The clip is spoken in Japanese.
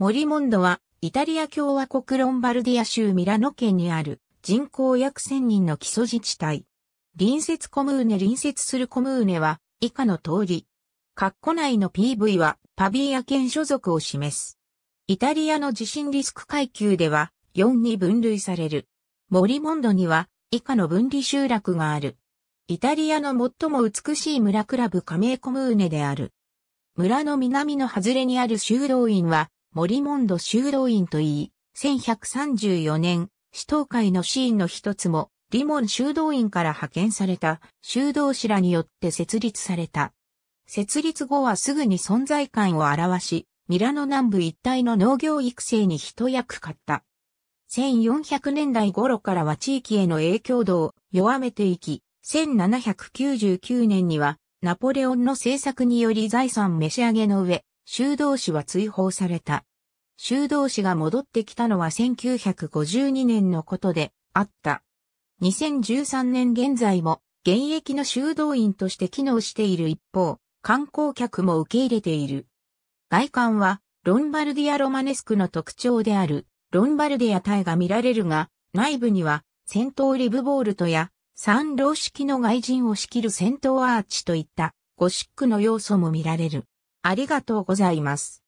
モリモンドは、イタリア共和国ロンバルディア州ミラノ県にある人口約1000人の基礎自治体。隣接コムーネ隣接するコムーネは以下の通り。括弧内の PV はパビーア県所属を示す。イタリアの地震リスク階級では4に分類される。モリモンドには以下の分離集落がある。イタリアの最も美しい村クラブ加盟コムーネである。村の南の外れにある修道院はモリモンド修道院といい、1134年、死闘会のシーンの一つも、リモン修道院から派遣された修道士らによって設立された。設立後はすぐに存在感を表し、ミラノ南部一帯の農業育成に一役買った。1400年代頃からは地域への影響度を弱めていき、1799年にはナポレオンの政策により財産召し上げの上、修道士は追放された。修道士が戻ってきたのは1952年のことであった。2013年現在も現役の修道院として機能している一方、観光客も受け入れている。外観はロンバルディアロマネスクの特徴であるロンバルディア体が見られるが、内部には戦闘リブボールトや三老式の外人を仕切る戦闘アーチといったゴシックの要素も見られる。ありがとうございます。